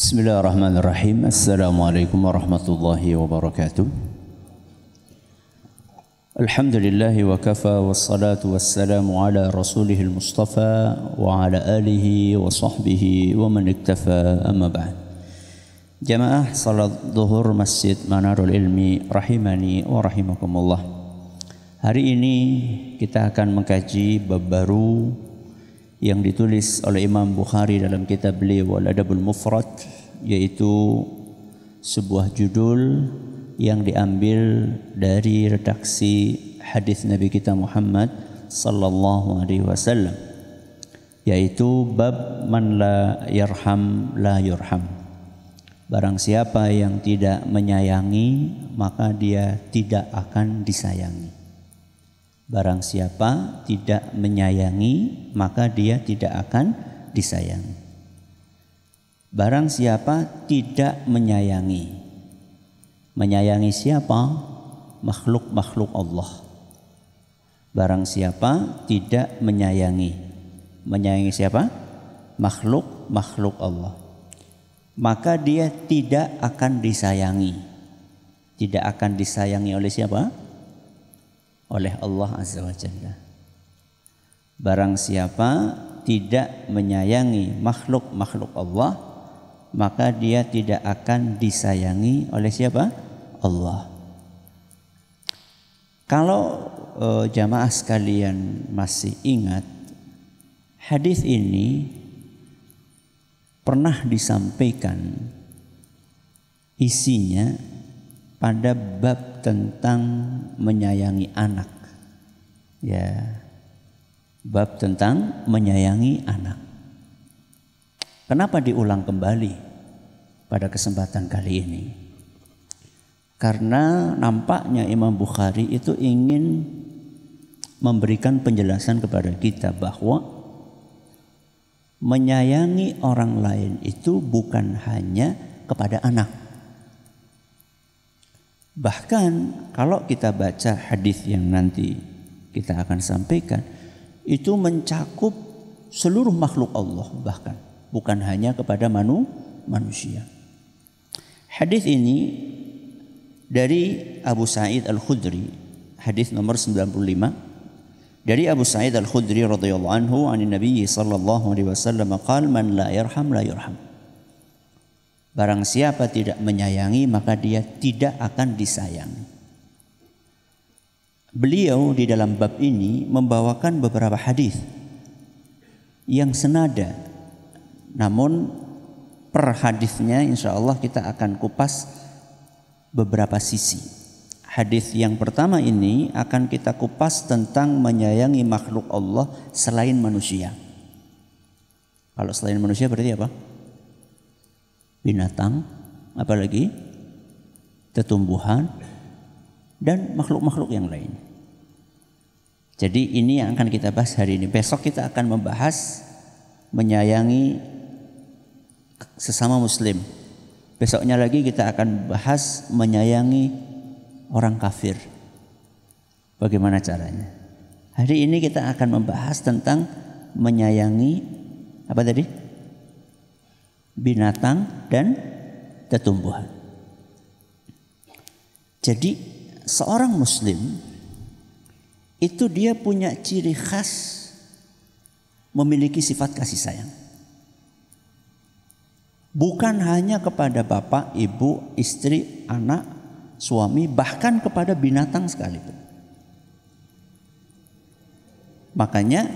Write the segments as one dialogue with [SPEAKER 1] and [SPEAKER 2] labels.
[SPEAKER 1] بسم الله الرحمن الرحيم السلام عليكم ورحمة الله وبركاته الحمد لله وكفى والصلاة والسلام على رسوله المصطفى وعلى آله وصحبه ومن اكتفى أما بعد جماعة صلاة ظهر مسجد منار العلم رحمني ورحمكم الله Hari ini kita akan mengkaji bab baru yang ditulis oleh Imam Bukhari dalam kitab beliau al Mufrad yaitu sebuah judul yang diambil dari redaksi hadis Nabi kita Muhammad sallallahu alaihi wasallam yaitu bab man la yarham la yurham barang siapa yang tidak menyayangi maka dia tidak akan disayangi Barang siapa tidak menyayangi, maka dia tidak akan disayangi. Barang siapa tidak menyayangi, menyayangi siapa? Makhluk-makhluk Allah. Barang siapa tidak menyayangi, menyayangi siapa? Makhluk-makhluk Allah. Maka dia tidak akan disayangi. Tidak akan disayangi oleh siapa? oleh Allah Azza wa Jalla. Barang siapa tidak menyayangi makhluk-makhluk Allah, maka dia tidak akan disayangi oleh siapa? Allah. Kalau e, jamaah sekalian masih ingat hadis ini pernah disampaikan isinya pada bab tentang menyayangi anak. Ya. Bab tentang menyayangi anak. Kenapa diulang kembali pada kesempatan kali ini? Karena nampaknya Imam Bukhari itu ingin memberikan penjelasan kepada kita bahwa menyayangi orang lain itu bukan hanya kepada anak Bahkan kalau kita baca hadis yang nanti kita akan sampaikan itu mencakup seluruh makhluk Allah bahkan bukan hanya kepada manu, manusia. Hadis ini dari Abu Sa'id Al-Khudri, hadis nomor 95 dari Abu Sa'id Al-Khudri radhiyallahu anhu an Nabi sallallahu alaihi wasallam qala man la yarham la yurham. Barang siapa tidak menyayangi maka dia tidak akan disayang. Beliau di dalam bab ini membawakan beberapa hadis yang senada. Namun per hadisnya insya Allah kita akan kupas beberapa sisi. Hadis yang pertama ini akan kita kupas tentang menyayangi makhluk Allah selain manusia. Kalau selain manusia berarti apa? binatang, apalagi tetumbuhan, dan makhluk-makhluk yang lain. Jadi ini yang akan kita bahas hari ini. Besok kita akan membahas menyayangi sesama muslim. Besoknya lagi kita akan bahas menyayangi orang kafir. Bagaimana caranya? Hari ini kita akan membahas tentang menyayangi apa tadi? binatang dan tetumbuhan. Jadi seorang muslim itu dia punya ciri khas memiliki sifat kasih sayang. Bukan hanya kepada bapak, ibu, istri, anak, suami, bahkan kepada binatang sekalipun. Makanya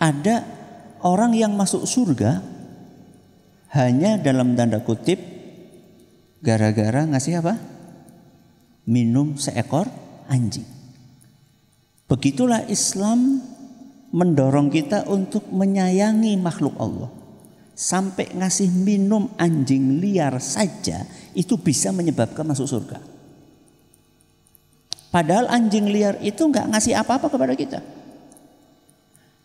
[SPEAKER 1] ada orang yang masuk surga hanya dalam tanda kutip gara-gara ngasih apa? Minum seekor anjing. Begitulah Islam mendorong kita untuk menyayangi makhluk Allah. Sampai ngasih minum anjing liar saja itu bisa menyebabkan masuk surga. Padahal anjing liar itu nggak ngasih apa-apa kepada kita.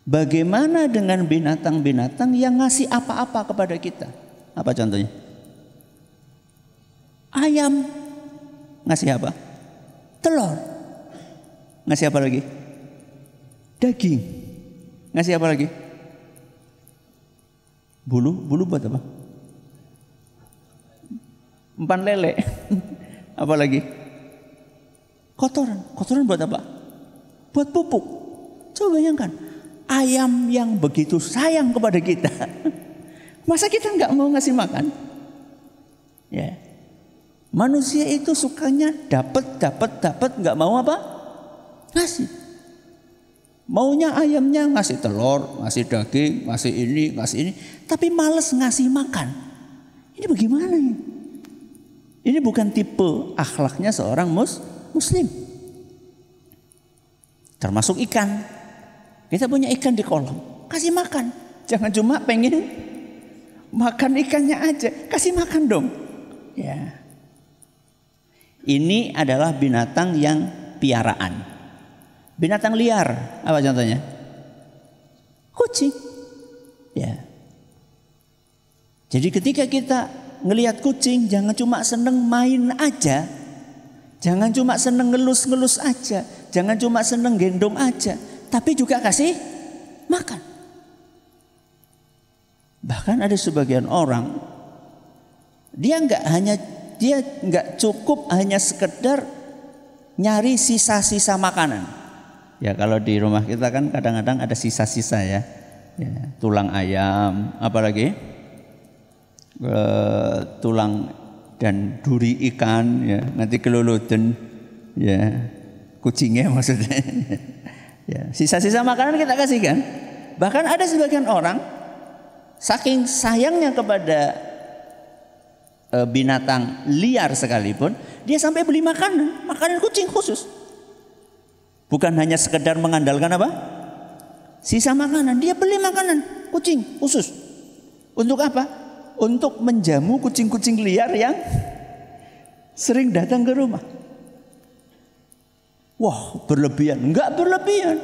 [SPEAKER 1] Bagaimana dengan binatang-binatang yang ngasih apa-apa kepada kita? Apa contohnya? Ayam. Ngasih apa? Telur. Ngasih apa lagi? Daging. Ngasih apa lagi? Bulu, bulu buat apa? Empan lele. apa lagi? Kotoran. Kotoran buat apa? Buat pupuk. Coba bayangkan. Ayam yang begitu sayang kepada kita. Masa kita nggak mau ngasih makan? Ya. Manusia itu sukanya dapat, dapat, dapat, nggak mau apa? Ngasih. Maunya ayamnya ngasih telur, ngasih daging, ngasih ini, ngasih ini, tapi males ngasih makan. Ini bagaimana ini? Ini bukan tipe akhlaknya seorang mus muslim. Termasuk ikan. Kita punya ikan di kolam, kasih makan. Jangan cuma pengen makan ikannya aja, kasih makan dong. Ya. Ini adalah binatang yang piaraan. Binatang liar, apa contohnya? Kucing. Ya. Jadi ketika kita ngelihat kucing, jangan cuma seneng main aja. Jangan cuma seneng ngelus-ngelus aja. Jangan cuma seneng gendong aja. Tapi juga kasih makan. Bahkan ada sebagian orang dia nggak hanya dia nggak cukup hanya sekedar nyari sisa-sisa makanan. Ya kalau di rumah kita kan kadang-kadang ada sisa-sisa ya. ya, tulang ayam, apalagi e, tulang dan duri ikan, ya nanti keluluten, ya kucingnya maksudnya. ya sisa-sisa makanan kita kasihkan. Bahkan ada sebagian orang Saking sayangnya kepada e, binatang liar sekalipun, dia sampai beli makanan, makanan kucing khusus. Bukan hanya sekedar mengandalkan apa? Sisa makanan, dia beli makanan kucing khusus. Untuk apa? Untuk menjamu kucing-kucing liar yang sering datang ke rumah. Wah, berlebihan. Enggak berlebihan.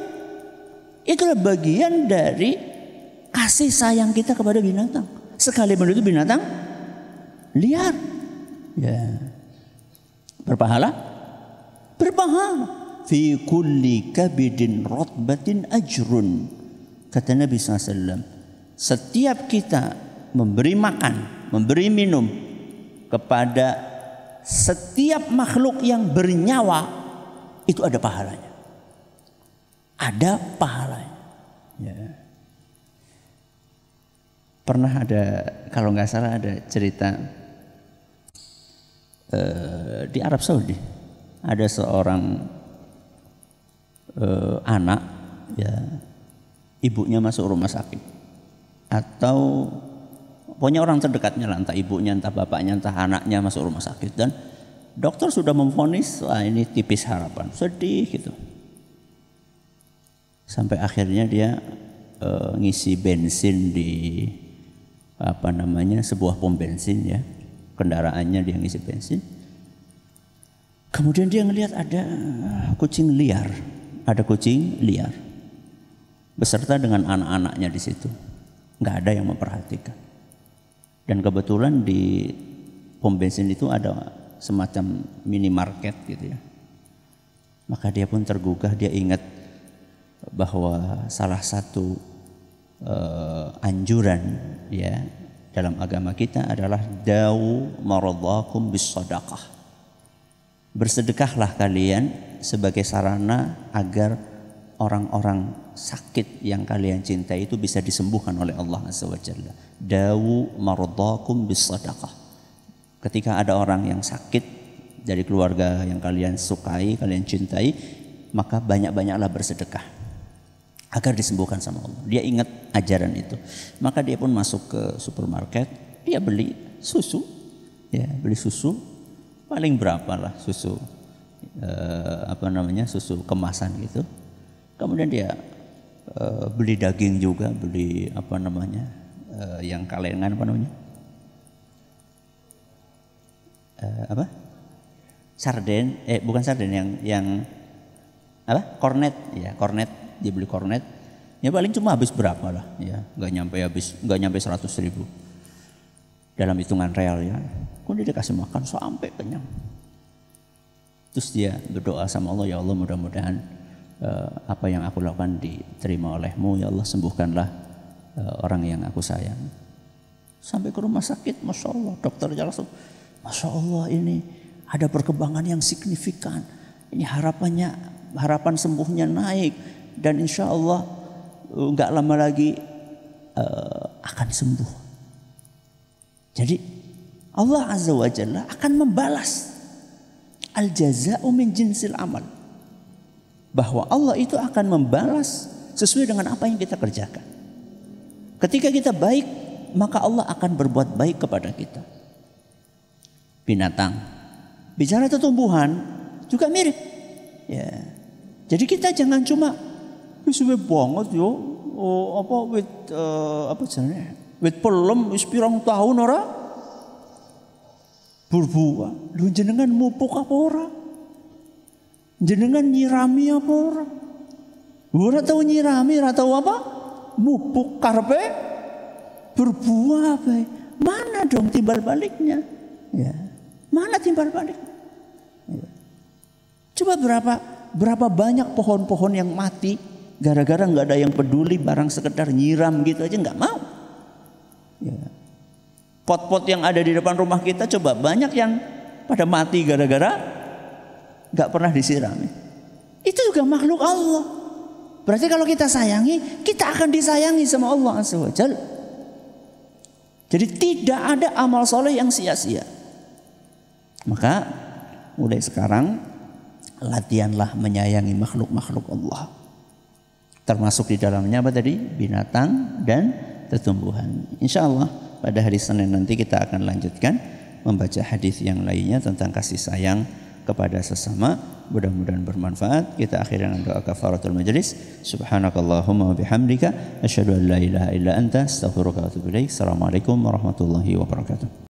[SPEAKER 1] Itulah bagian dari Kasih sayang kita kepada binatang. sekali itu binatang liar. Ya. Berpahala? Berpahala. Fi kulli kabidin rotbatin ajrun. Kata Nabi SAW. Setiap kita memberi makan, memberi minum kepada setiap makhluk yang bernyawa itu ada pahalanya. Ada pahalanya. Yeah pernah ada kalau nggak salah ada cerita eh, di Arab Saudi ada seorang eh, anak ya ibunya masuk rumah sakit atau pokoknya orang terdekatnya lah entah ibunya entah bapaknya entah anaknya masuk rumah sakit dan dokter sudah memfonis wah ini tipis harapan sedih gitu sampai akhirnya dia eh, ngisi bensin di apa namanya sebuah pom bensin ya kendaraannya dia ngisi bensin kemudian dia ngelihat ada kucing liar ada kucing liar beserta dengan anak-anaknya di situ nggak ada yang memperhatikan dan kebetulan di pom bensin itu ada semacam minimarket gitu ya maka dia pun tergugah dia ingat bahwa salah satu uh, anjuran ya dalam agama kita adalah dau maradhakum bis sadaqah. Bersedekahlah kalian sebagai sarana agar orang-orang sakit yang kalian cintai itu bisa disembuhkan oleh Allah Azza wa Jalla. Dawu maradhakum bis sadaqah. Ketika ada orang yang sakit dari keluarga yang kalian sukai, kalian cintai, maka banyak-banyaklah bersedekah agar disembuhkan sama Allah. Dia ingat ajaran itu. Maka dia pun masuk ke supermarket, dia beli susu, ya beli susu, paling berapa lah susu eh, apa namanya susu kemasan gitu. Kemudian dia eh, beli daging juga, beli apa namanya eh, yang kalengan apa namanya eh, apa sarden, eh bukan sarden yang yang apa kornet ya kornet dia beli kornet. Ya paling cuma habis berapa lah, ya nggak nyampe habis, nggak nyampe seratus ribu dalam hitungan real ya. Kemudian dia kasih makan sampai kenyang. Terus dia berdoa sama Allah, ya Allah mudah-mudahan uh, apa yang aku lakukan diterima olehmu, ya Allah sembuhkanlah uh, orang yang aku sayang. Sampai ke rumah sakit, Masya Allah, dokter langsung, Masya Allah ini ada perkembangan yang signifikan. Ini harapannya, harapan sembuhnya naik dan insya Allah eh, nggak lama lagi uh, akan sembuh. Jadi Allah Azza wa Jalla akan membalas al jaza'u min jinsil amal. Bahwa Allah itu akan membalas sesuai dengan apa yang kita kerjakan. Ketika kita baik, maka Allah akan berbuat baik kepada kita. Binatang. Bicara tumbuhan juga mirip. Ya. Jadi kita jangan cuma wis suwe banget yo. Oh, apa wit uh, apa jenenge? Wit pelem wis pirang tahun ora? Berbuah. Lu jenengan mupuk apa ora? Jenengan nyirami apa ora? Ora tau nyirami, ora tau apa? Mupuk karpe berbuah apa? Mana dong timbal baliknya? Ya. Mana timbal balik? Ya. Coba berapa berapa banyak pohon-pohon yang mati Gara-gara nggak ada yang peduli barang sekedar nyiram gitu aja nggak mau. Ya. Pot-pot yang ada di depan rumah kita coba banyak yang pada mati gara-gara nggak pernah disiram. Itu juga makhluk Allah. Berarti kalau kita sayangi, kita akan disayangi sama Allah Azza Jadi tidak ada amal soleh yang sia-sia. Maka mulai sekarang latihanlah menyayangi makhluk-makhluk Allah termasuk di dalamnya apa tadi binatang dan tertumbuhan. Insya Allah pada hari Senin nanti kita akan lanjutkan membaca hadis yang lainnya tentang kasih sayang kepada sesama. Mudah-mudahan bermanfaat. Kita akhiri dengan doa kafaratul majelis. Subhanakallahumma wabihamdika. asyhadu an la ilaha illa anta astaghfiruka wa atubu ilaik. Assalamualaikum warahmatullahi wabarakatuh.